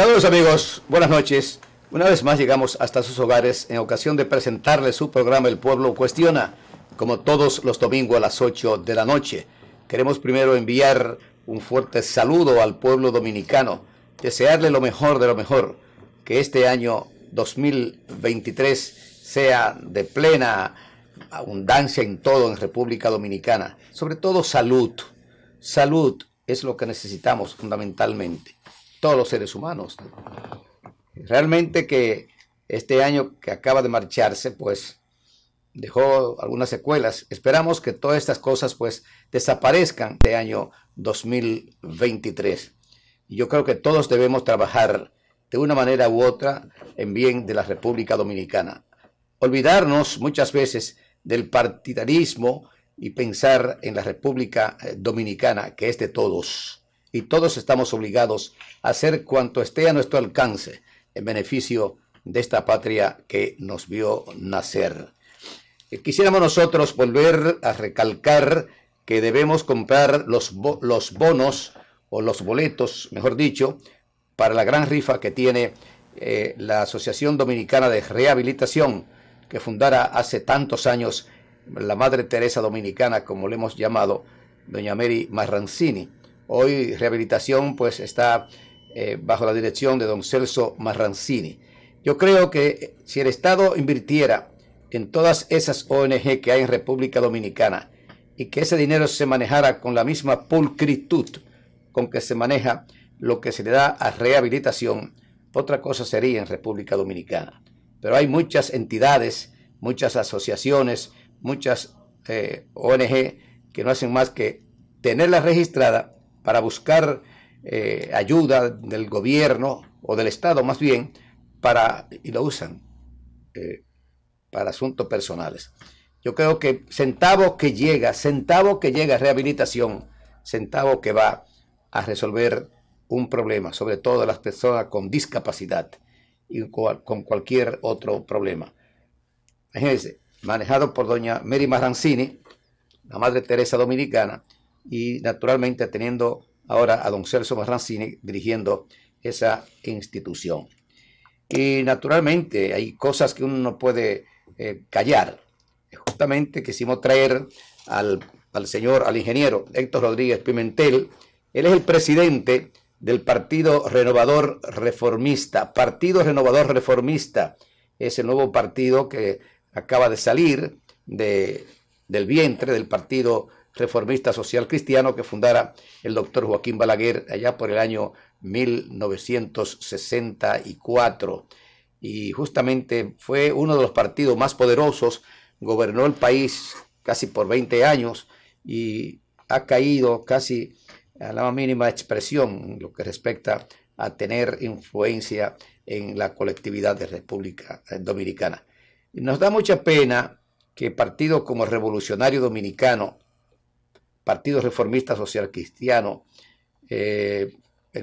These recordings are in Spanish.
Saludos amigos, buenas noches. Una vez más llegamos hasta sus hogares en ocasión de presentarles su programa El Pueblo Cuestiona, como todos los domingos a las 8 de la noche. Queremos primero enviar un fuerte saludo al pueblo dominicano, desearle lo mejor de lo mejor, que este año 2023 sea de plena abundancia en todo en República Dominicana, sobre todo salud. Salud es lo que necesitamos fundamentalmente todos los seres humanos. Realmente que este año que acaba de marcharse, pues dejó algunas secuelas. Esperamos que todas estas cosas pues desaparezcan de año 2023. Y yo creo que todos debemos trabajar de una manera u otra en bien de la República Dominicana. Olvidarnos muchas veces del partidarismo y pensar en la República eh, Dominicana, que es de todos y todos estamos obligados a hacer cuanto esté a nuestro alcance en beneficio de esta patria que nos vio nacer. Eh, quisiéramos nosotros volver a recalcar que debemos comprar los, los bonos o los boletos, mejor dicho, para la gran rifa que tiene eh, la Asociación Dominicana de Rehabilitación, que fundara hace tantos años la Madre Teresa Dominicana, como le hemos llamado, doña Mary Marrancini Hoy rehabilitación pues está eh, bajo la dirección de don Celso Marrancini. Yo creo que eh, si el Estado invirtiera en todas esas ONG que hay en República Dominicana y que ese dinero se manejara con la misma pulcritud con que se maneja lo que se le da a rehabilitación, otra cosa sería en República Dominicana. Pero hay muchas entidades, muchas asociaciones, muchas eh, ONG que no hacen más que tenerla registrada para buscar eh, ayuda del gobierno o del Estado más bien, para, y lo usan eh, para asuntos personales. Yo creo que centavo que llega, centavo que llega a rehabilitación, centavo que va a resolver un problema, sobre todo las personas con discapacidad y con cualquier otro problema. Imagínense, manejado por doña Mary Marrancini, la Madre Teresa Dominicana, y naturalmente teniendo ahora a don Celso Marrancini dirigiendo esa institución. Y naturalmente hay cosas que uno no puede eh, callar. Justamente quisimos traer al, al señor, al ingeniero Héctor Rodríguez Pimentel. Él es el presidente del Partido Renovador Reformista. Partido Renovador Reformista es el nuevo partido que acaba de salir de, del vientre del Partido reformista social cristiano que fundara el doctor Joaquín Balaguer allá por el año 1964. Y justamente fue uno de los partidos más poderosos, gobernó el país casi por 20 años y ha caído casi a la mínima expresión en lo que respecta a tener influencia en la colectividad de República eh, Dominicana. Y nos da mucha pena que partido como Revolucionario Dominicano, eh, partido Reformista Social Cristiano, el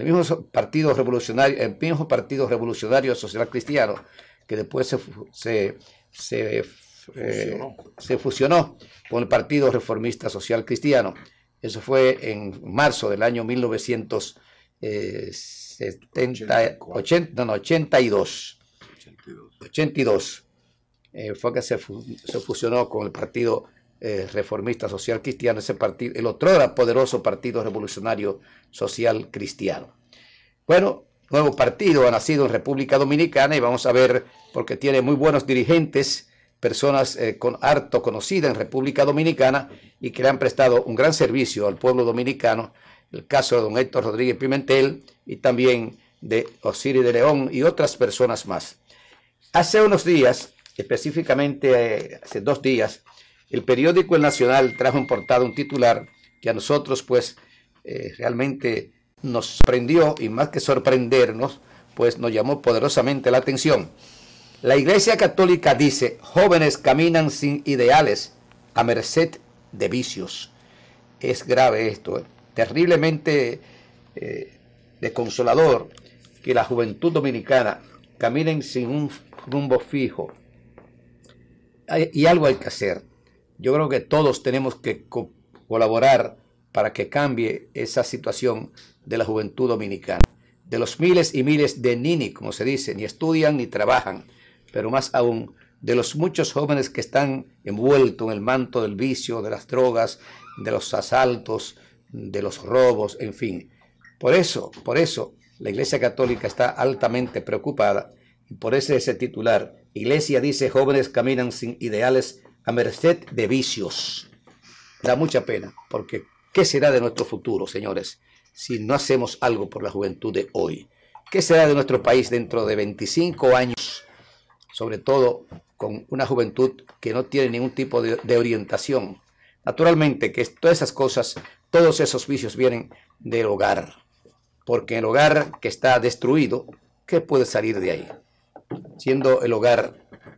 mismo Partido Revolucionario, Partido Revolucionario Social Cristiano, que después se, eh, se, fusionó. con el Partido Reformista Social Cristiano. Eso fue en marzo del año 1970, 80, eh, no, 82. 82. 82 fue que se, se fusionó con el Partido eh, reformista social cristiano, ese partido, el era poderoso Partido Revolucionario Social Cristiano. Bueno, nuevo partido ha nacido en República Dominicana y vamos a ver, porque tiene muy buenos dirigentes, personas eh, con harto conocida en República Dominicana y que le han prestado un gran servicio al pueblo dominicano, el caso de don Héctor Rodríguez Pimentel y también de Osiris de León y otras personas más. Hace unos días, específicamente eh, hace dos días, el periódico El Nacional trajo en portada un titular que a nosotros pues eh, realmente nos sorprendió y más que sorprendernos, pues nos llamó poderosamente la atención. La Iglesia Católica dice, jóvenes caminan sin ideales, a merced de vicios. Es grave esto, ¿eh? terriblemente eh, desconsolador que la juventud dominicana caminen sin un rumbo fijo. y algo hay que hacer. Yo creo que todos tenemos que colaborar para que cambie esa situación de la juventud dominicana. De los miles y miles de nini, como se dice, ni estudian ni trabajan, pero más aún de los muchos jóvenes que están envueltos en el manto del vicio, de las drogas, de los asaltos, de los robos, en fin. Por eso, por eso la Iglesia Católica está altamente preocupada y por ese ese titular. Iglesia dice jóvenes caminan sin ideales a merced de vicios. Da mucha pena, porque ¿qué será de nuestro futuro, señores, si no hacemos algo por la juventud de hoy? ¿Qué será de nuestro país dentro de 25 años? Sobre todo con una juventud que no tiene ningún tipo de, de orientación. Naturalmente que todas esas cosas, todos esos vicios vienen del hogar, porque el hogar que está destruido, ¿qué puede salir de ahí? Siendo el hogar,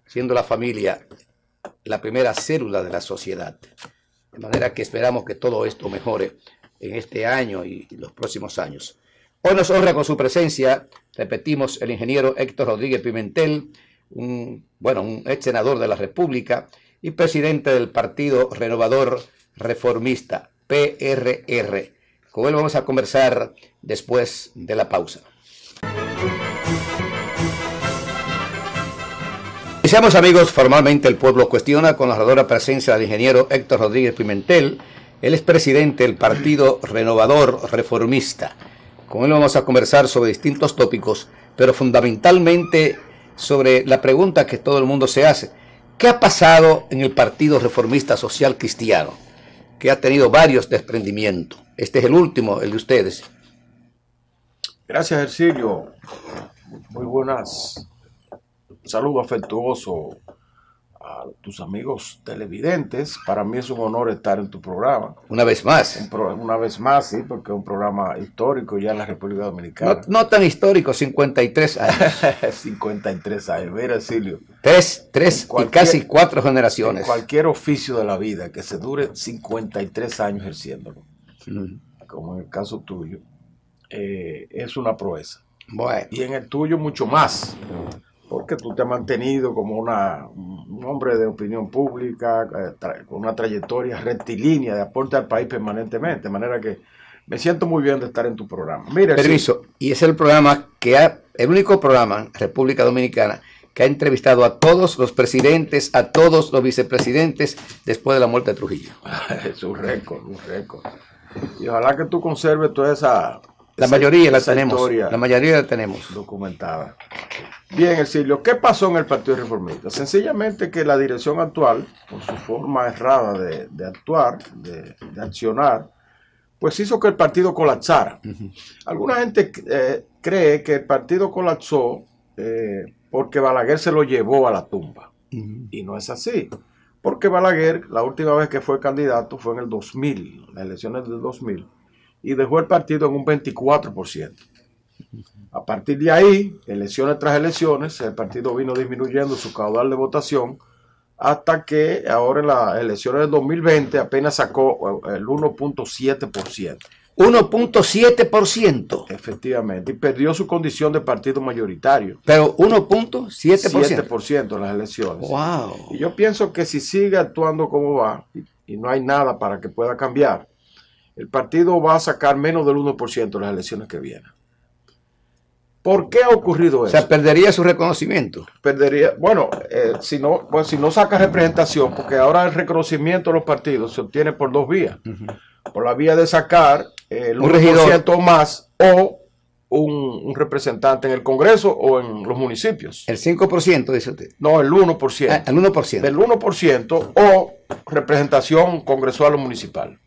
siendo la familia la primera célula de la sociedad. De manera que esperamos que todo esto mejore en este año y los próximos años. Hoy nos honra con su presencia, repetimos, el ingeniero Héctor Rodríguez Pimentel, un, bueno, un ex senador de la República y presidente del Partido Renovador Reformista, PRR. Con él vamos a conversar después de la pausa. Iniciamos amigos, formalmente el pueblo cuestiona con la presencia del ingeniero Héctor Rodríguez Pimentel, él es presidente del Partido Renovador Reformista. Con él vamos a conversar sobre distintos tópicos, pero fundamentalmente sobre la pregunta que todo el mundo se hace. ¿Qué ha pasado en el Partido Reformista Social Cristiano? Que ha tenido varios desprendimientos. Este es el último, el de ustedes. Gracias, Ercilio. Muy buenas saludo afectuoso a tus amigos televidentes. Para mí es un honor estar en tu programa. Una vez más. una vez más, sí, porque es un programa histórico ya en la República Dominicana. No, tan histórico, 53 años. 53 años, mira Silvio. Tres, tres y casi cuatro generaciones. cualquier oficio de la vida que se dure 53 años ejerciéndolo, mm. como en el caso tuyo, eh, es una proeza. Bueno. Y en el tuyo mucho más porque tú te has mantenido como una, un hombre de opinión pública, eh, con una trayectoria rectilínea de aporte al país permanentemente, de manera que me siento muy bien de estar en tu programa. Mira, Permiso, y es el programa que ha, el único programa, República Dominicana, que ha entrevistado a todos los presidentes, a todos los vicepresidentes después de la muerte de Trujillo. es un récord, un récord. Y ojalá que tú conserves toda esa la mayoría la tenemos. La mayoría la tenemos. Documentada. Bien, Ercilio, ¿qué pasó en el Partido Reformista? Sencillamente que la dirección actual, por su forma errada de, actuar, de, accionar, pues hizo que el partido colapsara. Alguna gente eh, cree que el partido colapsó eh, porque Balaguer se lo llevó a la tumba. Y no es así. Porque Balaguer, la última vez que fue candidato fue en el 2000, las elecciones del 2000 y dejó el partido en un 24%. A partir de ahí, elecciones tras elecciones, el partido vino disminuyendo su caudal de votación hasta que ahora en las elecciones del 2020 apenas sacó eh, el 1.7%. 1.7%. Efectivamente, y perdió su condición de partido mayoritario. Pero 1.7%. 7% en las elecciones. Wow. Y yo pienso que si sigue actuando como va, y no hay nada para que pueda cambiar, el partido va a sacar menos del 1% en las elecciones que vienen. ¿Por qué ha ocurrido eso? O sea, perdería su reconocimiento. Perdería, bueno, eh, si, no, pues, si no saca representación, porque ahora el reconocimiento de los partidos se obtiene por dos vías. Por la vía de sacar el un 1% más o un, representante en el Congreso o en los municipios. ¿El 5% dice usted? No, el 1%. Ah, el 1%. El 1% o representación congresual o municipal.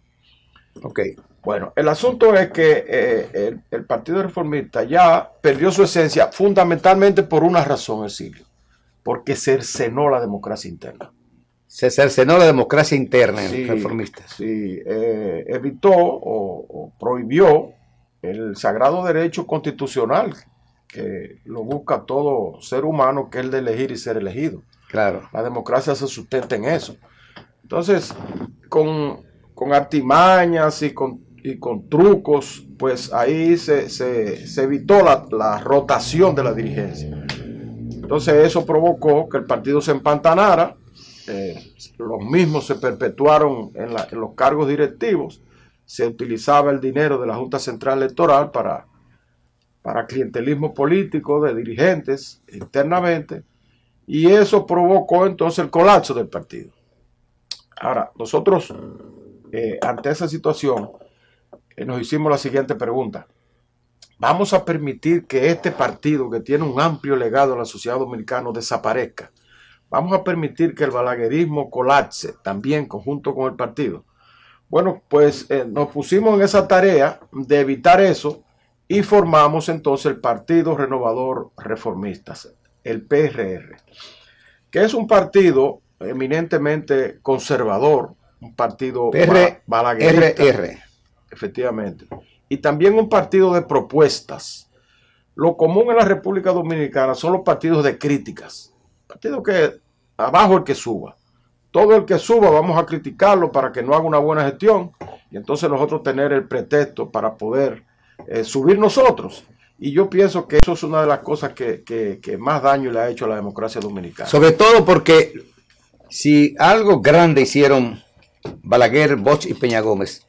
Ok, bueno, el asunto es que eh, el, Partido Reformista ya perdió su esencia fundamentalmente por una razón, Exilio, porque cercenó la democracia interna. Se cercenó la democracia interna sí, reformista. Sí, eh, evitó o, o prohibió el sagrado derecho constitucional que lo busca todo ser humano, que es el de elegir y ser elegido. Claro. La democracia se sustenta en eso. Entonces, con con artimañas y con, y con trucos, pues ahí se, se, evitó la, rotación de la dirigencia. Entonces eso provocó que el partido se empantanara, eh, los mismos se perpetuaron en, en los cargos directivos, se utilizaba el dinero de la Junta Central Electoral para, para clientelismo político de dirigentes internamente, y eso provocó entonces el colapso del partido. Ahora, nosotros eh, ante esa situación, eh, nos hicimos la siguiente pregunta. ¿Vamos a permitir que este partido, que tiene un amplio legado en la sociedad dominicana, desaparezca? ¿Vamos a permitir que el balaguerismo colapse también conjunto con el partido? Bueno, pues eh, nos pusimos en esa tarea de evitar eso y formamos entonces el Partido Renovador Reformistas, el PRR, que es un partido eminentemente conservador, un partido PR, RR. Efectivamente. Y también un partido de propuestas. Lo común en la República Dominicana son los partidos de críticas. Partido que abajo el que suba. Todo el que suba vamos a criticarlo para que no haga una buena gestión y entonces nosotros tener el pretexto para poder eh, subir nosotros. Y yo pienso que eso es una de las cosas que, que, que, más daño le ha hecho a la democracia dominicana. Sobre todo porque si algo grande hicieron Balaguer, Bosch y Peña Gómez,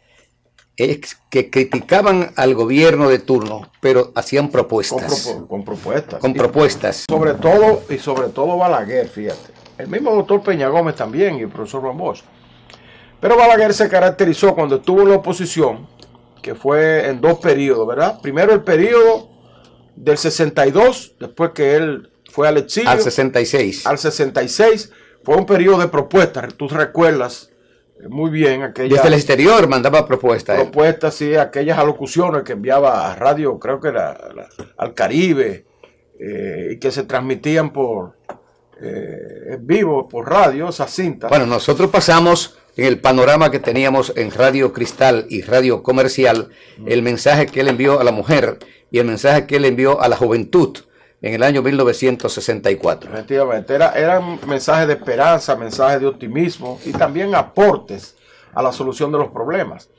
que criticaban al gobierno de turno, pero hacían propuestas. Con, propuestas. Con propuestas. Sobre todo, y sobre todo Balaguer, fíjate. El mismo doctor Peña Gómez también y el profesor Bosch. Pero Balaguer se caracterizó cuando estuvo en la oposición, que fue en dos periodos, ¿verdad? Primero el periodo del 62, después que él fue al exilio. Al 66. Al 66. Fue un periodo de propuestas, tú recuerdas, muy bien aquellas... Desde el exterior mandaba propuestas. Propuestas, sí, aquellas alocuciones que enviaba a radio, creo que era al Caribe, eh, y que se transmitían por eh, en vivo, por radio, esas cinta Bueno, nosotros pasamos en el panorama que teníamos en Radio Cristal y Radio Comercial, mm. el mensaje que él envió a la mujer y el mensaje que él envió a la juventud en el año 1964. Efectivamente, eran mensajes de esperanza, mensajes de optimismo y también aportes a la solución de los problemas.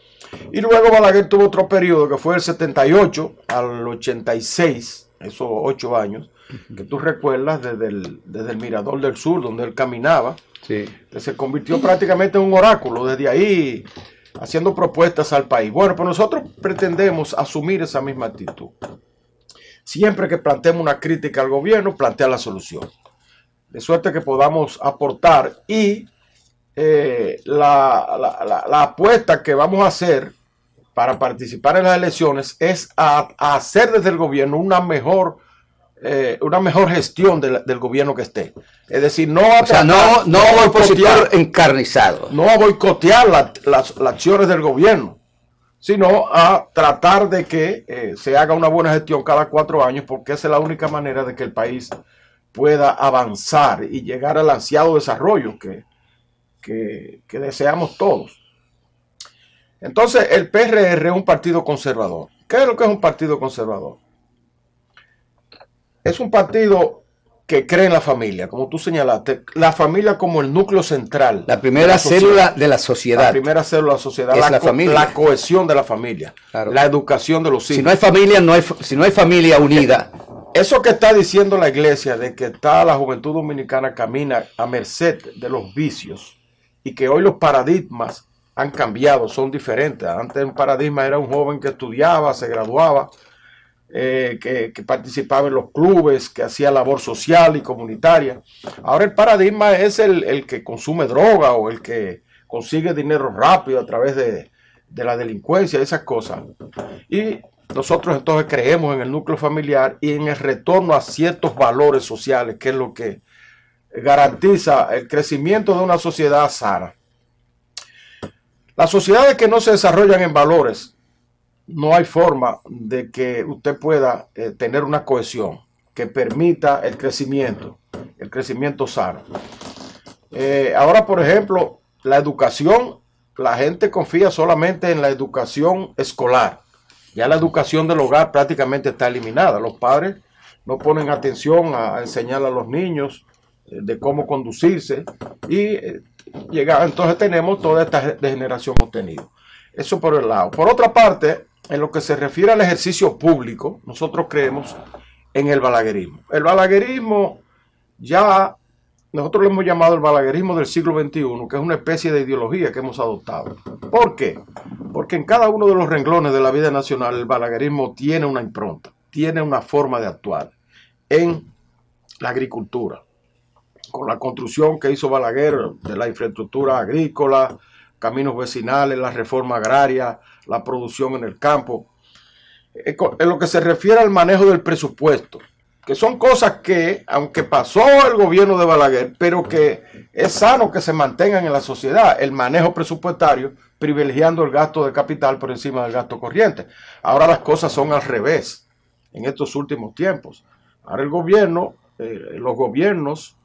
Y luego Balaguer tuvo otro periodo que fue del 78 al 86, esos ocho años, que tú recuerdas desde el, Mirador del Sur, donde él caminaba, que se convirtió prácticamente en un oráculo desde ahí, haciendo propuestas al país. Bueno, pues nosotros pretendemos asumir esa misma actitud. Siempre que planteemos una crítica al gobierno, plantea la solución. De suerte que podamos aportar y eh, la, la, la, apuesta que vamos a hacer para participar en las elecciones es a, hacer desde el gobierno una mejor eh, una mejor gestión del gobierno que esté. Es decir, no a no, no, a boicotear, encarnizado. No a boicotear las, acciones del gobierno sino a tratar de que eh, se haga una buena gestión cada cuatro años, porque esa es la única manera de que el país pueda avanzar y llegar al ansiado desarrollo que, que, que deseamos todos. Entonces, el PRR es un partido conservador. ¿Qué es lo que es un partido conservador? Es un partido que cree en la familia, como tú señalaste, la familia como el núcleo central. La primera célula de la sociedad. La primera célula de la sociedad. la, familia. la cohesión de la familia. La educación de los hijos. Si no hay familia, no hay, si no hay familia unida. Eso que está diciendo la iglesia de que está la juventud dominicana camina a merced de los vicios y que hoy los paradigmas han cambiado, son diferentes. Antes un paradigma era un joven que estudiaba, se graduaba, eh, que, participaba en los clubes, que hacía labor social y comunitaria. Ahora el paradigma es el, que consume droga o el que consigue dinero rápido a través de, de la delincuencia, esas cosas. Y nosotros entonces creemos en el núcleo familiar y en el retorno a ciertos valores sociales, que es lo que garantiza el crecimiento de una sociedad sana. Las sociedades que no se desarrollan en valores no hay forma de que usted pueda eh, tener una cohesión que permita el crecimiento, el crecimiento sano. Eh, ahora, por ejemplo, la educación, la gente confía solamente en la educación escolar. Ya la educación del hogar prácticamente está eliminada. Los padres no ponen atención a, enseñar a los niños eh, de cómo conducirse y llega, entonces tenemos toda esta degeneración obtenida. Eso por el lado. Por otra parte, en lo que se refiere al ejercicio público, nosotros creemos en el balaguerismo. El balaguerismo ya, nosotros lo hemos llamado el balaguerismo del siglo XXI, que es una especie de ideología que hemos adoptado. ¿Por qué? Porque en cada uno de los renglones de la vida nacional el balaguerismo tiene una impronta, tiene una forma de actuar. En la agricultura, con la construcción que hizo Balaguer de la infraestructura agrícola, caminos vecinales, la reforma agraria, la producción en el campo. Eh, en lo que se refiere al manejo del presupuesto, que son cosas que, aunque pasó el gobierno de Balaguer, pero que es sano que se mantengan en la sociedad, el manejo presupuestario, privilegiando el gasto de capital por encima del gasto corriente. Ahora las cosas son al revés en estos últimos tiempos. Ahora el gobierno, eh, los gobiernos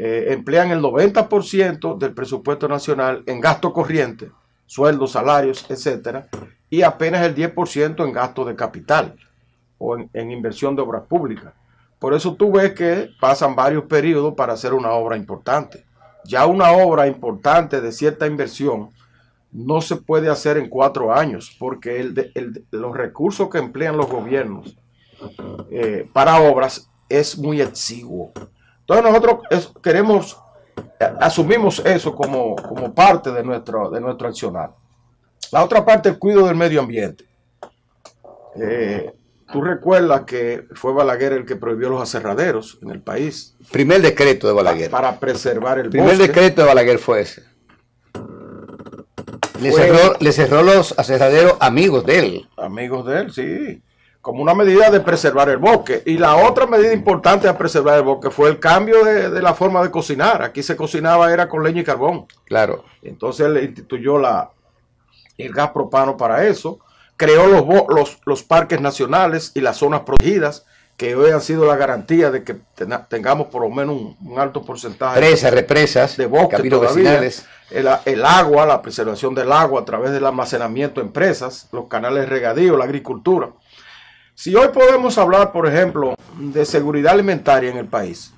eh, emplean el 90% del presupuesto nacional en gasto corriente, sueldos, salarios, etcétera, y apenas el 10% en gasto de capital o en, inversión de obras públicas. Por eso tú ves que pasan varios periodos para hacer una obra importante. Ya una obra importante de cierta inversión no se puede hacer en cuatro años porque los recursos que emplean los gobiernos eh, para obras es muy exiguo. Entonces nosotros queremos, eh, asumimos eso como, parte de nuestro, de nuestro accionar. La otra parte, el cuidado del medio ambiente. Eh, tú recuerdas que fue Balaguer el que prohibió los aserraderos en el país. Primer decreto de Balaguer. Para preservar el Primer decreto de Balaguer fue ese. Le, cerró, cerró los aserraderos amigos de él. Amigos de él, sí como una medida de preservar el bosque. Y la otra medida importante a preservar el bosque fue el cambio de, la forma de cocinar. Aquí se cocinaba era con leña y carbón. Claro. Entonces le instituyó la, el gas propano para eso. Creó los, los, los parques nacionales y las zonas protegidas que hoy han sido la garantía de que tengamos por lo menos un, alto porcentaje de represas, de bosques El, el, agua, la preservación del agua a través del almacenamiento en presas, los canales regadíos, la agricultura. Si hoy podemos hablar, por ejemplo, de seguridad alimentaria en el país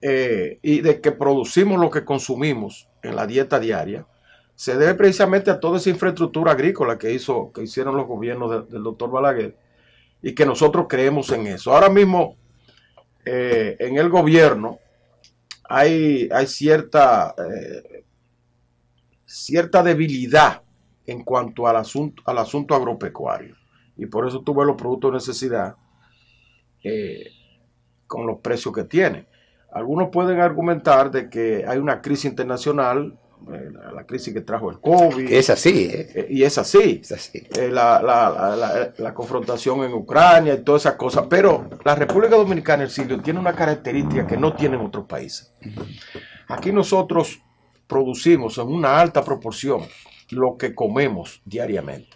eh, y de que producimos lo que consumimos en la dieta diaria, se debe precisamente a toda esa infraestructura agrícola que, hizo, que hicieron los gobiernos del doctor Balaguer y que nosotros creemos en eso. Ahora mismo, eh, en el gobierno hay, cierta, eh, cierta debilidad en cuanto al asunto, al asunto agropecuario. Y por eso tú ves los productos de necesidad eh, con los precios que tiene Algunos pueden argumentar de que hay una crisis internacional, eh, la crisis que trajo el COVID. Es así, ¿eh? eh y es así. Es así. La, confrontación en Ucrania y todas esas cosas. Pero la República Dominicana, el sitio, tiene una característica que no tienen otros países. Aquí nosotros producimos en una alta proporción lo que comemos diariamente.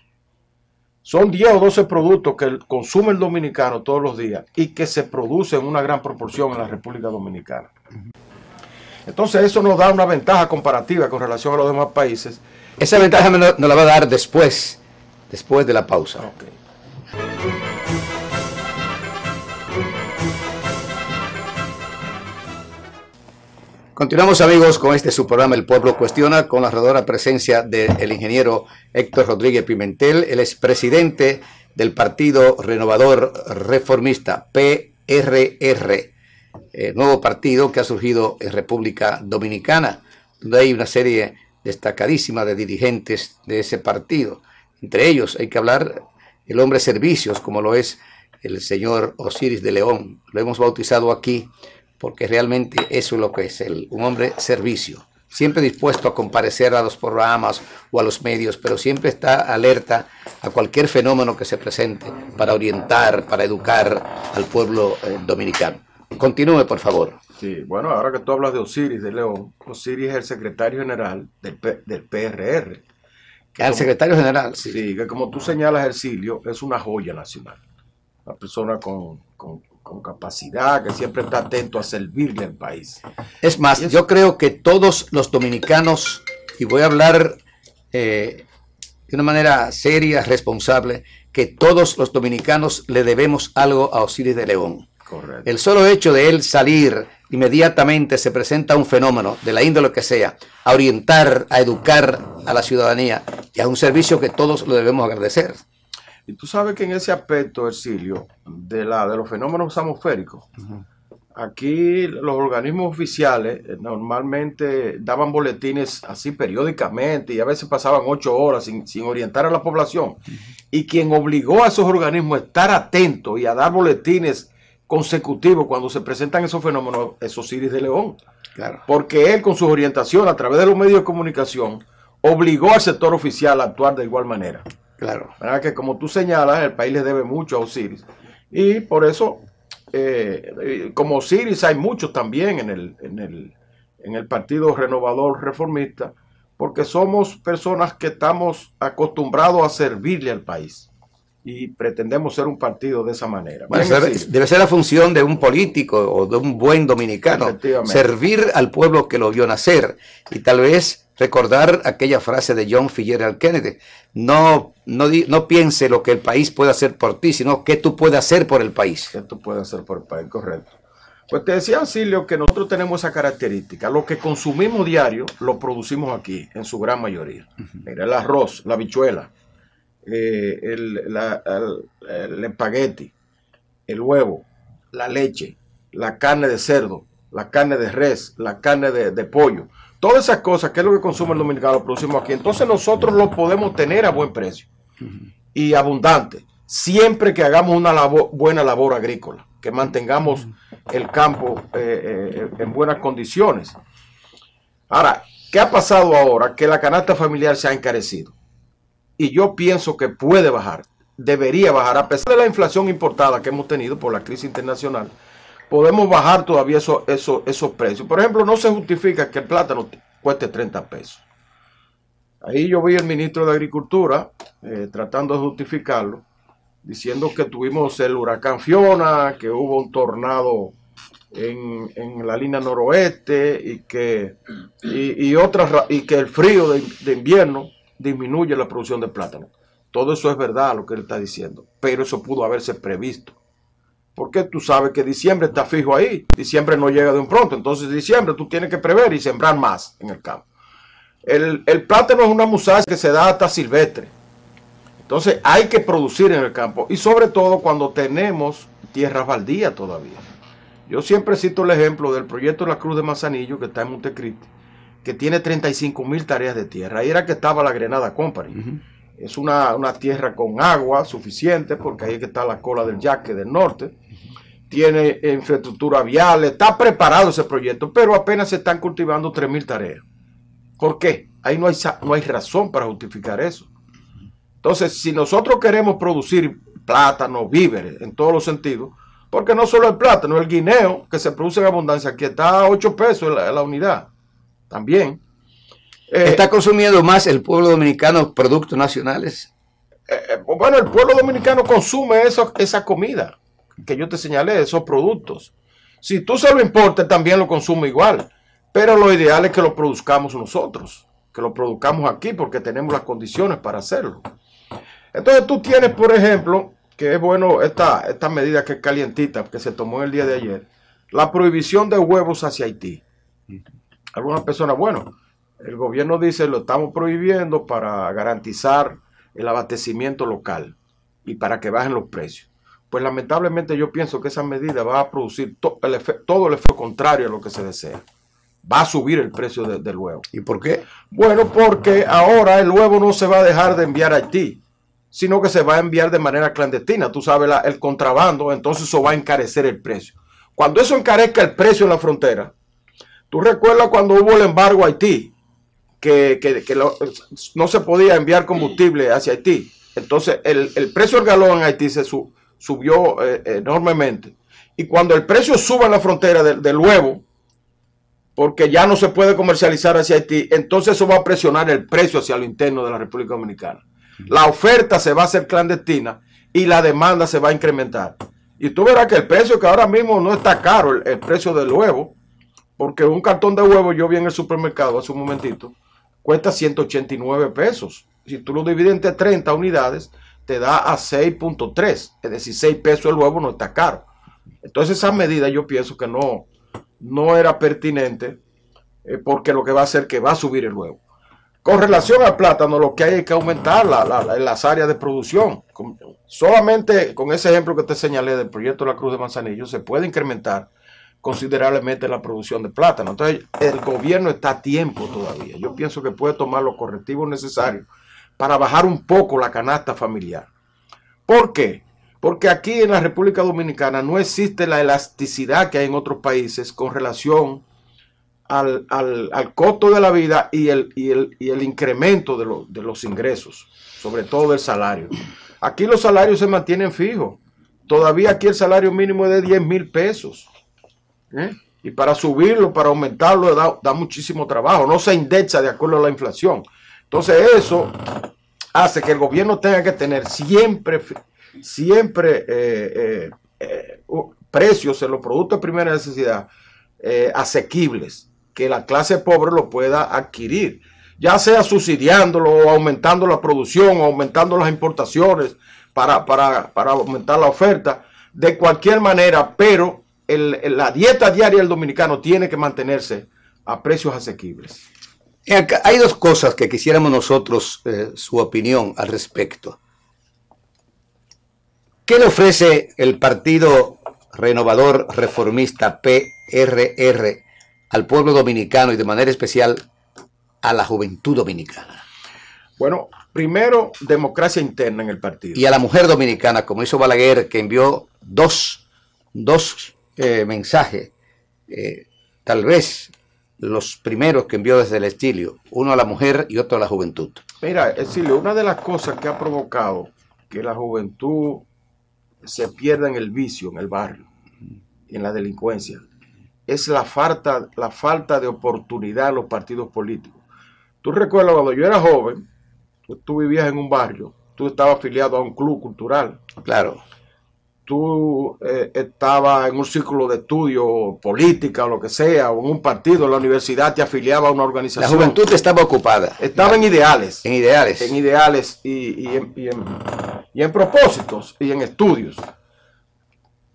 Son 10 o 12 productos que consume el dominicano todos los días y que se producen en una gran proporción en la República Dominicana. Entonces eso nos da una ventaja comparativa con relación a los demás países. Esa ventaja nos la va a dar después, después de la pausa. Continuamos amigos con este su programa El Pueblo Cuestiona con la redonda presencia del ingeniero Héctor Rodríguez Pimentel. el expresidente presidente del Partido Renovador Reformista, PRR, el eh, nuevo partido que ha surgido en República Dominicana, donde hay una serie destacadísima de dirigentes de ese partido. Entre ellos hay que hablar el hombre servicios, como lo es el señor Osiris de León. Lo hemos bautizado aquí porque realmente eso es lo que es un hombre servicio. Siempre dispuesto a comparecer a los programas o a los medios, pero siempre está alerta a cualquier fenómeno que se presente para orientar, para educar al pueblo eh, dominicano. Continúe, por favor. Sí, bueno, ahora que tú hablas de Osiris de León, Osiris es el secretario general del, del PRR. Que ah, el secretario general, sí. que como tú señalas, Ercilio, es una joya nacional. Una persona con con capacidad, que siempre está atento a servirle al país. Es más, yo creo que todos los dominicanos, y voy a hablar eh, de una manera seria, responsable, que todos los dominicanos le debemos algo a Osiris de León. El solo hecho de él salir inmediatamente se presenta un fenómeno, de la índole que sea, a orientar, a educar a la ciudadanía y a un servicio que todos lo debemos agradecer. Y tú sabes que en ese aspecto, Ercilio, de, la, de los fenómenos atmosféricos, aquí los organismos oficiales eh, normalmente daban boletines así periódicamente y a veces pasaban ocho horas sin, orientar a la población. Y quien obligó a esos organismos a estar atentos y a dar boletines consecutivos cuando se presentan esos fenómenos es Osiris de León. Porque él con su orientación a través de los medios de comunicación obligó al sector oficial a actuar de igual manera. Claro. Que como tú señalas, el país le debe mucho a Osiris. Y por eso, eh, como Osiris, hay muchos también en el, en el, Partido Renovador Reformista, porque somos personas que estamos acostumbrados a servirle al país y pretendemos ser un partido de esa manera. debe, ser la función de un político o de un buen dominicano, servir al pueblo que lo vio nacer y tal vez recordar aquella frase de John F. Kennedy, no, no, piense lo que el país puede hacer por ti, sino qué tú puedes hacer por el país. ¿Qué tú puedes hacer por el país? Correcto. Pues te decía, Silvio, que nosotros tenemos esa característica. Lo que consumimos diario lo producimos aquí, en su gran mayoría. Mira, el arroz, la bichuela, eh, el, la, el, espagueti, el huevo, la leche, la carne de cerdo, la carne de res, la carne de pollo. Todas esas cosas, que es lo que consume el dominicano, lo producimos aquí. Entonces nosotros lo podemos tener a buen precio y abundante, siempre que hagamos una buena labor agrícola, que mantengamos el campo eh, eh, en buenas condiciones. Ahora, ¿qué ha pasado ahora? Que la canasta familiar se ha encarecido. Y yo pienso que puede bajar, debería bajar, a pesar de la inflación importada que hemos tenido por la crisis internacional podemos bajar todavía esos precios. Por ejemplo, no se justifica que el plátano cueste 30 pesos. Ahí yo vi al ministro de Agricultura eh, tratando de justificarlo, diciendo que tuvimos el huracán Fiona, que hubo un tornado en, la línea noroeste y que, otras, y que el frío de, de invierno disminuye la producción de plátano. Todo eso es verdad lo que él está diciendo, pero eso pudo haberse previsto porque tú sabes que diciembre está fijo ahí, diciembre no llega de un pronto, entonces diciembre tú tienes que prever y sembrar más en el campo. El, plátano es una musa que se da hasta silvestre, entonces hay que producir en el campo y sobre todo cuando tenemos tierras baldías todavía. Yo siempre cito el ejemplo del proyecto La Cruz de Manzanillo que está en Montecristi, que tiene 35 mil tareas de tierra, ahí era que estaba la Grenada Company es una, tierra con agua suficiente, porque ahí que está la cola del yaque del norte. Tiene infraestructura vial, está preparado ese proyecto, pero apenas se están cultivando 3.000 tareas. ¿Por qué? Ahí no hay, no hay razón para justificar eso. Entonces, si nosotros queremos producir plátano, víveres, en todos los sentidos, porque no solo el plátano, el guineo, que se produce en abundancia, aquí está a 8 pesos la, la unidad, también. Eh, ¿Está consumiendo más el pueblo dominicano productos nacionales? Eh, eh, bueno, el pueblo dominicano consume esa comida que yo te señalé, esos productos. Si tú se lo importas, también lo consume igual. Pero lo ideal es que lo produzcamos nosotros, que lo produzcamos aquí porque tenemos las condiciones para hacerlo. Entonces tú tienes, por ejemplo, que es bueno esta, esta medida que es calientita, que se tomó el día de ayer, la prohibición de huevos hacia Haití. Algunas personas, bueno, el gobierno dice, lo estamos prohibiendo para garantizar el abastecimiento local y para que bajen los precios. Pues lamentablemente yo pienso que esa medida va a producir todo el efecto contrario a lo que se desea. Va a subir el precio del huevo. ¿Y por qué? Bueno, porque ahora el huevo no se va a dejar de enviar a Haití, sino que se va a enviar de manera clandestina. Tú sabes, el contrabando, entonces eso va a encarecer el precio. Cuando eso encarezca el precio en la frontera, tú recuerdas cuando hubo el embargo a Haití, que, no se podía enviar combustible hacia Haití. Entonces el, precio del galón en Haití se subió eh, enormemente. Y cuando el precio suba en la frontera del, huevo, porque ya no se puede comercializar hacia Haití, entonces eso va a presionar el precio hacia lo interno de la República Dominicana. Mm. La oferta se va a hacer clandestina y la demanda se va a incrementar. Y tú verás que el precio que ahora mismo no está caro, el, el precio del huevo, porque un cartón de huevo yo vi en el supermercado hace un momentito, cuesta 189 pesos. Si tú lo divides entre 30 unidades, te da a 6.3, es decir, 6 pesos el huevo no está caro. Entonces esa medida yo pienso que no, no era pertinente eh, porque lo que va a hacer que va a subir el huevo. Con relación al plátano, lo que hay que aumentar las áreas de producción. solamente con ese ejemplo que te señalé del proyecto de la Cruz de Manzanillo se puede incrementar considerablemente la producción de plátano. Entonces, el gobierno está a tiempo todavía. Yo pienso que puede tomar los correctivos necesarios para bajar un poco la canasta familiar. ¿Por qué? Porque aquí en la República Dominicana no existe la elasticidad que hay en otros países con relación al, costo de la vida y el, el, incremento de, de los ingresos, sobre todo del salario. Aquí los salarios se mantienen fijos. Todavía aquí el salario mínimo es de 10 mil pesos. ¿eh? Y para subirlo, para aumentarlo, da, muchísimo trabajo. No se indexa de acuerdo a la inflación. Entonces eso hace que el gobierno tenga que tener siempre, siempre eh, eh, precios en los productos de primera necesidad asequibles, que la clase pobre lo pueda adquirir ya sea subsidiándolo o aumentando la producción, aumentando las importaciones para, para, aumentar la oferta, de cualquier manera, pero la dieta diaria del dominicano tiene que mantenerse a precios asequibles. Eh, hay dos cosas que quisiéramos nosotros eh, su opinión al respecto. ¿Qué le ofrece el Partido Renovador Reformista PRR al pueblo dominicano y de manera especial a la juventud dominicana? Bueno, primero, democracia interna en el partido. Y a la mujer dominicana, como hizo Balaguer, que envió dos, dos eh, eh, tal vez los primeros que envió desde el exilio, uno a la mujer y otro a la juventud. Mira, Exilio, una de las cosas que ha provocado que la juventud se pierda en el vicio, en el barrio, en la delincuencia, es la falta, la falta de oportunidad a los partidos políticos. Tú recuerdas cuando yo era joven, tú, tú vivías en un barrio, tú estabas afiliado a un club cultural. Claro tú eh, estabas en un círculo de estudio, política o lo que sea, o en un partido, en la universidad te afiliaba a una organización. La juventud estaba ocupada. Estaba en ideales. En ideales. En ideales y, y, y en propósitos y en estudios.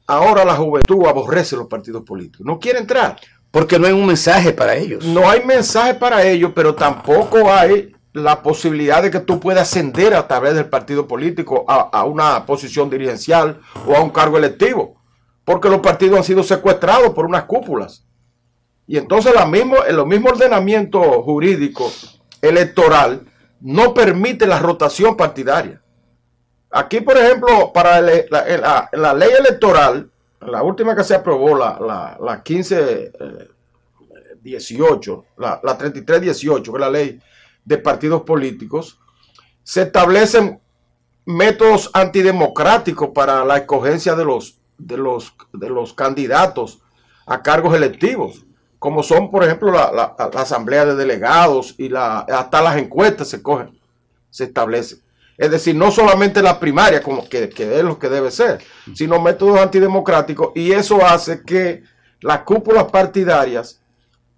Ahora la juventud aborrece los partidos políticos. No quiere entrar. Porque no hay un mensaje para ellos. No hay mensaje para ellos, pero tampoco hay la posibilidad de que tú puedas ascender a través del partido político a, una posición dirigencial o a un cargo electivo, porque los partidos han sido secuestrados por unas cúpulas. Y entonces la mismo, el mismo ordenamiento jurídico electoral no permite la rotación partidaria. Aquí, por ejemplo, para la, ley electoral, la última que se aprobó, la, la, la 15, 18, eh, la, 33 18 que la ley de partidos políticos, se establecen métodos antidemocráticos para la escogencia de los, de los, de los candidatos a cargos electivos, como son, por ejemplo, la, la, asamblea de delegados y la, hasta las encuestas se cogen, se establecen. Es decir, no solamente la primaria, como que, es lo que debe ser, sino métodos antidemocráticos, y eso hace que las cúpulas partidarias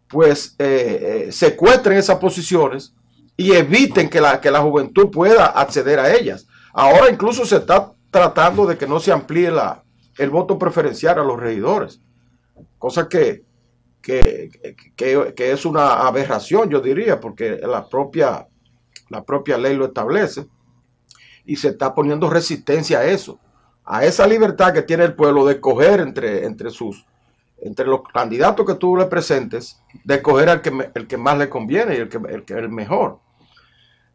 pues eh, eh, secuestren esas posiciones y eviten que la, que la juventud pueda acceder a ellas. Ahora incluso se está tratando de que no se amplíe la, el voto preferencial a los regidores, cosa que, es una aberración, yo diría, porque la propia, la propia ley lo establece y se está poniendo resistencia a eso, a esa libertad que tiene el pueblo de escoger entre, entre sus entre los candidatos que tú le presentes, de escoger al que, el que más le conviene y el, que, el, el mejor.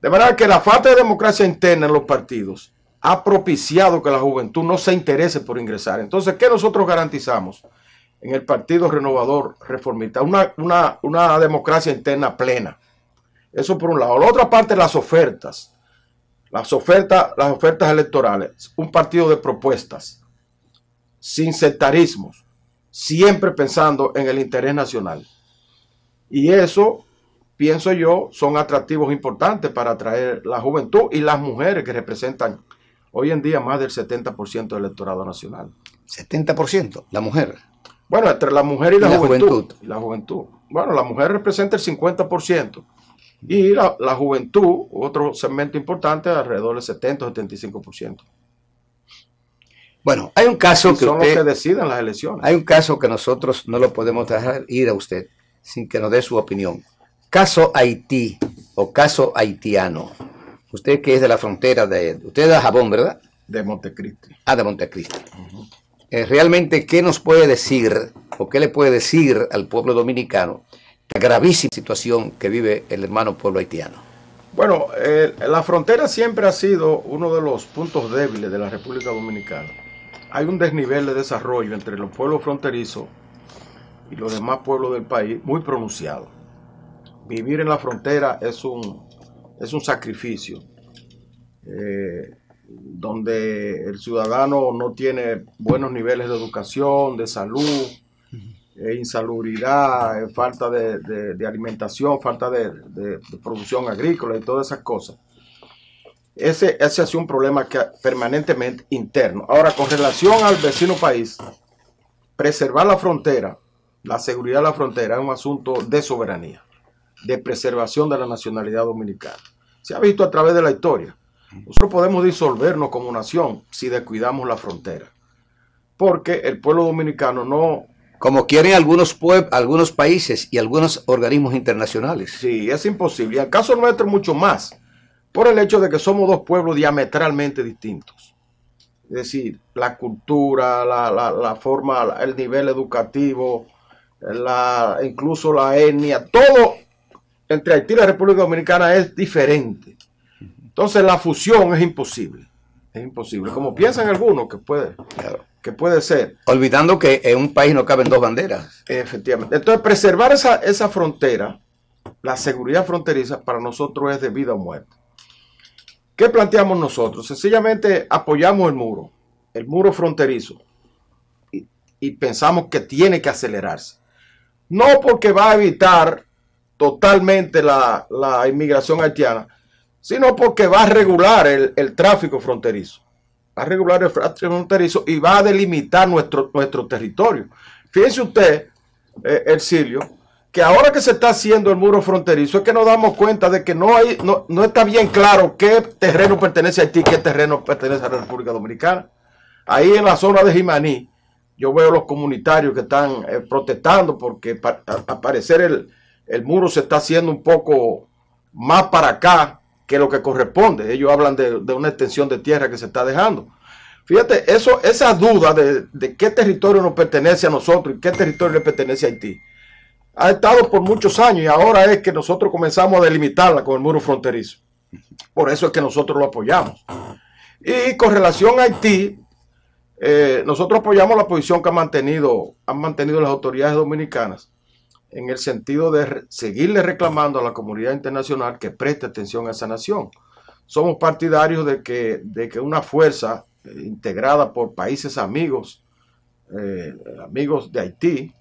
De manera que la falta de democracia interna en los partidos ha propiciado que la juventud no se interese por ingresar. Entonces, ¿qué nosotros garantizamos en el Partido Renovador Reformista? Una, democracia interna plena. Eso por un lado. La otra parte, las ofertas. Las ofertas, las ofertas electorales. Un partido de propuestas, sin sectarismos, siempre pensando en el interés nacional. Y eso pienso yo, son atractivos importantes para atraer la juventud y las mujeres que representan hoy en día más del 70% del electorado nacional. 70%, la mujer. Bueno, entre la mujer y la, juventud, La juventud. Bueno, la mujer representa el 50%. Y la, juventud, otro segmento importante, alrededor del 70-75%. Bueno, hay un caso que... Son los que deciden las elecciones. Hay un caso que nosotros no lo podemos dejar ir a usted sin que nos dé su opinión. Caso Haití o caso haitiano. Usted que es de la frontera de... Usted es de Jabón, ¿verdad? De Montecristi. Ah, de Montecristi. Eh, realmente, ¿qué nos puede decir o qué le puede decir al pueblo dominicano la gravísima situación que vive el hermano pueblo haitiano? Bueno, eh, la frontera siempre ha sido uno de los puntos débiles de la República Dominicana. Hay un desnivel de desarrollo entre los pueblos fronterizos y los demás pueblos del país muy pronunciado vivir en la frontera es un, es un sacrificio, eh, donde el ciudadano no tiene buenos niveles de educación, de salud, eh, insalubridad, eh, falta de, alimentación, falta de, producción agrícola y todas esas cosas. Ese, ese ha sido un problema que permanentemente interno. Ahora, con relación al vecino país, preservar la frontera, la seguridad de la frontera es un asunto de soberanía de preservación de la nacionalidad dominicana. Se ha visto a través de la historia. Nosotros podemos disolvernos como nación si descuidamos la frontera. Porque el pueblo dominicano no... Como quieren algunos, algunos países y algunos organismos internacionales. Sí, es imposible. Y el caso nuestro mucho más. Por el hecho de que somos dos pueblos diametralmente distintos. Es decir, la cultura, la, forma, el nivel educativo, la, incluso la etnia, todo entre Haití y la República Dominicana es diferente. Entonces la fusión es imposible. Es imposible. Como piensan algunos que puede, que puede ser. Olvidando que en un país no caben dos banderas. Efectivamente. Entonces preservar esa, frontera, la seguridad fronteriza, para nosotros es de vida o muerte. ¿Qué planteamos nosotros? Sencillamente apoyamos el muro, el muro fronterizo, y pensamos que tiene que acelerarse. No porque va a evitar totalmente la, inmigración haitiana, sino porque va a regular el, tráfico fronterizo. Va a regular el tráfico fronterizo y va a delimitar nuestro, nuestro territorio. Fíjense usted, el eh, Ercilio, que ahora que se está haciendo el muro fronterizo es que nos damos cuenta de que no, hay, no, está bien claro qué terreno pertenece a Haití qué terreno pertenece a la República Dominicana. Ahí en la zona de Jimaní, yo veo los comunitarios que están eh, protestando porque para, el, el muro se está haciendo un poco más para acá que lo que corresponde. Ellos hablan de, una extensión de tierra que se está dejando. Fíjate, eso, esa duda de, qué territorio nos pertenece a nosotros y qué territorio le pertenece a Haití, ha estado por muchos años y ahora es que nosotros comenzamos a delimitarla con el muro fronterizo. Por eso es que nosotros lo apoyamos. Y con relación a Haití, eh, nosotros apoyamos la posición que mantenido, han mantenido las autoridades dominicanas en el sentido de seguirle reclamando a la comunidad internacional que preste atención a esa nación. Somos partidarios de que, de que una fuerza eh, integrada por países amigos, eh, amigos de Haití,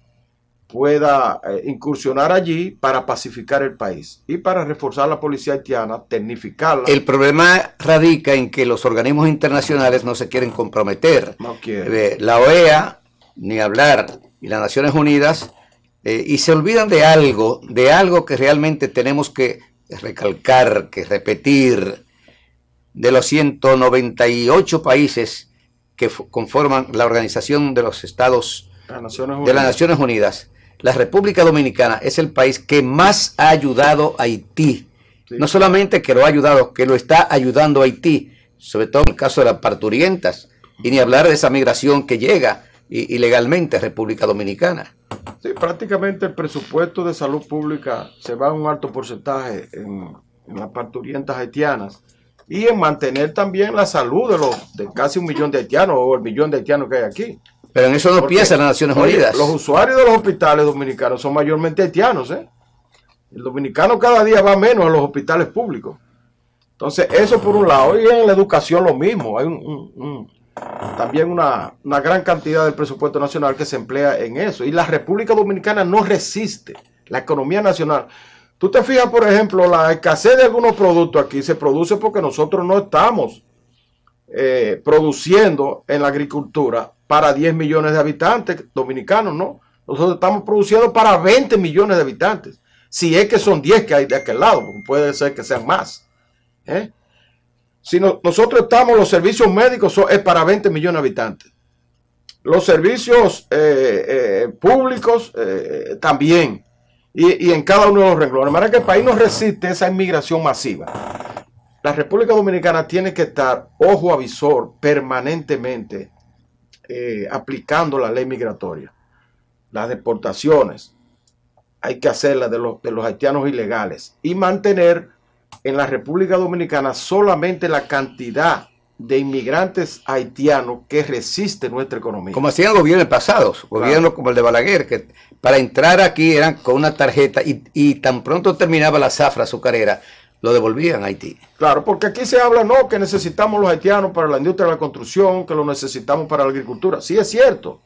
pueda eh, incursionar allí para pacificar el país y para reforzar la policía haitiana, tecnificarla. El problema radica en que los organismos internacionales no se quieren comprometer. No quieren. La OEA, ni hablar, y las Naciones Unidas eh, y se olvidan de algo, de algo que realmente tenemos que recalcar, que repetir, de los 198 países que conforman la Organización de los Estados de las Naciones Unidas, la República Dominicana es el país que más ha ayudado a Haití. No solamente que lo ha ayudado, que lo está ayudando a Haití, sobre todo en el caso de las parturientas, y ni hablar de esa migración que llega ilegalmente República Dominicana. Sí, prácticamente el presupuesto de salud pública se va a un alto porcentaje en, las parturientas haitianas y en mantener también la salud de los de casi un millón de haitianos o el millón de haitianos que hay aquí. Pero en eso no piensan las Naciones Unidas. Los usuarios de los hospitales dominicanos son mayormente haitianos. ¿eh? El dominicano cada día va menos a los hospitales públicos. Entonces, eso por un lado. Y en la educación lo mismo. Hay un también una, gran cantidad del presupuesto nacional que se emplea en eso. Y la República Dominicana no resiste la economía nacional. Tú te fijas, por ejemplo, la escasez de algunos productos aquí se produce porque nosotros no estamos eh, produciendo en la agricultura para 10 millones de habitantes dominicanos, ¿no? Nosotros estamos produciendo para 20 millones de habitantes. Si es que son 10 que hay de aquel lado, puede ser que sean más. ¿eh? Si nosotros estamos, los servicios médicos son, es para 20 millones de habitantes. Los servicios eh, eh, públicos eh, también. Y, en cada uno de los renglones. De manera que el país no resiste esa inmigración masiva. La República Dominicana tiene que estar ojo a visor permanentemente aplicando la ley migratoria. Las deportaciones hay que hacerlas los, de los haitianos ilegales y mantener en la República Dominicana solamente la cantidad de inmigrantes haitianos que resiste nuestra economía. Como hacían gobiernos pasados, gobiernos como el de Balaguer, que para entrar aquí eran con una tarjeta y, tan pronto terminaba la zafra azucarera, lo devolvían a Haití. Claro, porque aquí se habla, no, que necesitamos los haitianos para la industria de la construcción, que lo necesitamos para la agricultura. Sí, es cierto,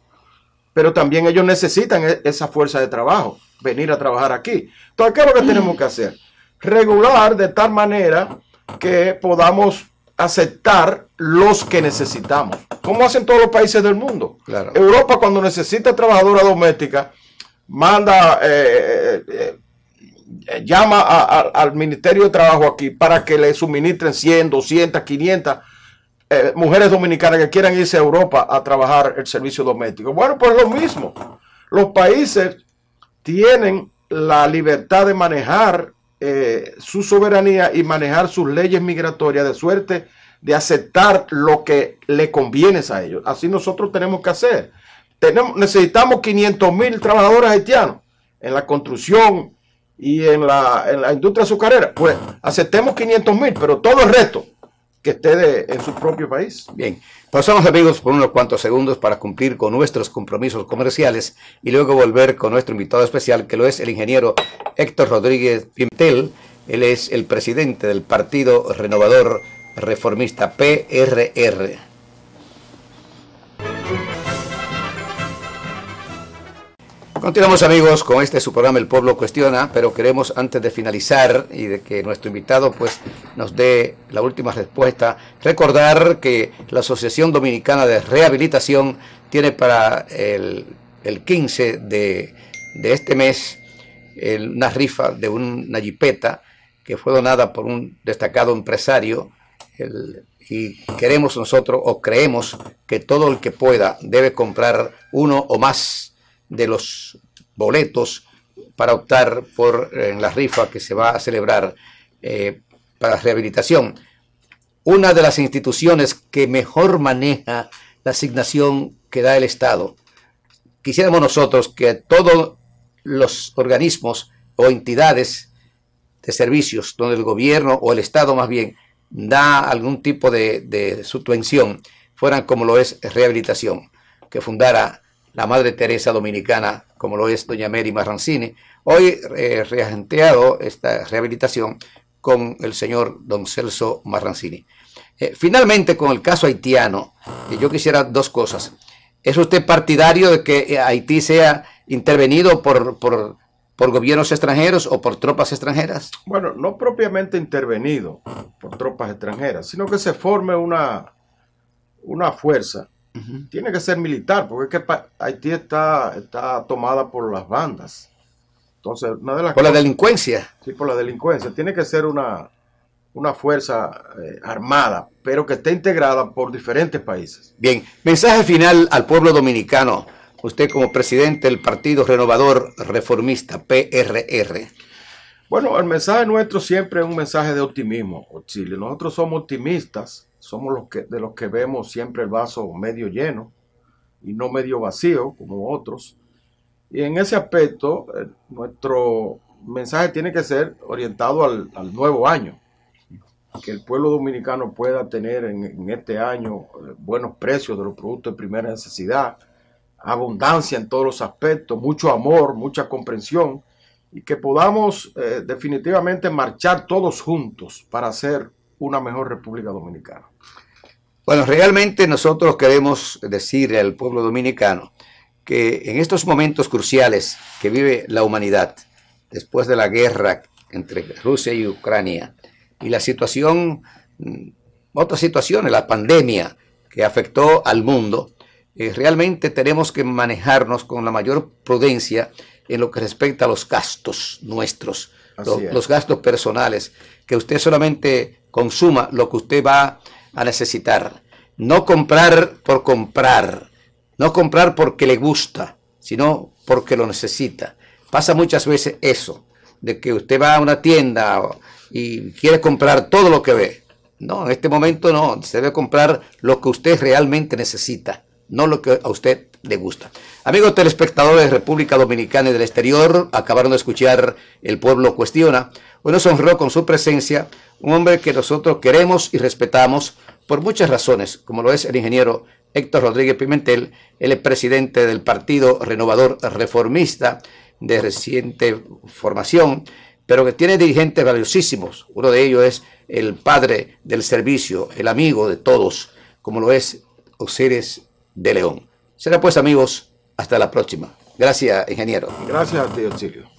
pero también ellos necesitan e-, esa fuerza de trabajo, venir a trabajar aquí. Entonces, ¿qué es lo que tenemos que hacer? regular de tal manera que podamos aceptar los que necesitamos. Como hacen todos los países del mundo. Claro. Europa cuando necesita trabajadora doméstica, manda, eh, eh, eh, llama al Ministerio de Trabajo aquí para que le suministren 100, 200, 500 mujeres dominicanas que quieran irse a Europa a trabajar el servicio doméstico. Bueno, pues lo mismo. Los países tienen la libertad de manejar eh, su soberanía y manejar sus leyes migratorias de suerte de aceptar lo que le conviene a ellos. Así nosotros tenemos que hacer. Tenemos, necesitamos 500 mil trabajadores haitianos en la construcción y en la, en la industria azucarera. Pues aceptemos 500 mil, pero todo el resto que esté de, en su propio país. Bien, pasamos amigos por unos cuantos segundos para cumplir con nuestros compromisos comerciales y luego volver con nuestro invitado especial, que lo es el ingeniero Héctor Rodríguez Pimentel. Él es el presidente del Partido Renovador Reformista PRR. Continuamos amigos con este su programa El Pueblo Cuestiona, pero queremos antes de finalizar y de que nuestro invitado pues nos dé la última respuesta, recordar que la Asociación Dominicana de Rehabilitación tiene para el, 15 de, este mes el, una rifa de un, una yipeta que fue donada por un destacado empresario y queremos nosotros o creemos que todo el que pueda debe comprar uno o más de los boletos para optar por eh, la rifa que se va a celebrar eh, para rehabilitación. Una de las instituciones que mejor maneja la asignación que da el Estado. Quisiéramos nosotros que todos los organismos o entidades de servicios donde el gobierno o el Estado más bien da algún tipo de, de subvención fueran como lo es rehabilitación, que fundara la Madre Teresa Dominicana, como lo es doña Mary Marrancini, hoy eh, reagenteado esta rehabilitación con el señor don Celso Marrancini. Eh, finalmente, con el caso haitiano, eh, yo quisiera dos cosas. ¿Es usted partidario de que Haití sea intervenido por, por, gobiernos extranjeros o por tropas extranjeras? Bueno, no propiamente intervenido por tropas extranjeras, sino que se forme una, una fuerza tiene que ser militar, porque Haití está, está tomada por las bandas. Entonces, por la delincuencia. Sí, por la delincuencia. Tiene que ser una, fuerza eh, armada, pero que esté integrada por diferentes países. Bien, mensaje final al pueblo dominicano. Usted como presidente del Partido Renovador Reformista, PRR. Bueno, el mensaje nuestro siempre es un mensaje de optimismo, Chile. Nosotros somos optimistas somos los que, de los que vemos siempre el vaso medio lleno y no medio vacío como otros. Y en ese aspecto, eh, nuestro mensaje tiene que ser orientado al, nuevo año, que el pueblo dominicano pueda tener en, este año eh, buenos precios de los productos de primera necesidad, abundancia en todos los aspectos, mucho amor, mucha comprensión y que podamos eh, definitivamente marchar todos juntos para hacer una mejor República Dominicana? Bueno, realmente nosotros queremos decirle al pueblo dominicano que en estos momentos cruciales que vive la humanidad, después de la guerra entre Rusia y Ucrania, y la situación, mm, otras situaciones, la pandemia que afectó al mundo, eh, realmente tenemos que manejarnos con la mayor prudencia en lo que respecta a los gastos nuestros los, gastos personales, que usted solamente consuma lo que usted va a necesitar. No comprar por comprar, no comprar porque le gusta, sino porque lo necesita. Pasa muchas veces eso, de que usted va a una tienda y quiere comprar todo lo que ve. No, en este momento no, se debe comprar lo que usted realmente necesita no lo que a usted le gusta. Amigos telespectadores de República Dominicana y del exterior, acabaron de escuchar El Pueblo Cuestiona. Hoy nos honró con su presencia un hombre que nosotros queremos y respetamos por muchas razones, como lo es el ingeniero Héctor Rodríguez Pimentel, el presidente del Partido Renovador Reformista de reciente formación, pero que tiene dirigentes valiosísimos. Uno de ellos es el padre del servicio, el amigo de todos, como lo es Osiris de León. Será pues amigos, hasta la próxima. Gracias, ingeniero. Gracias a ti, Auxilio.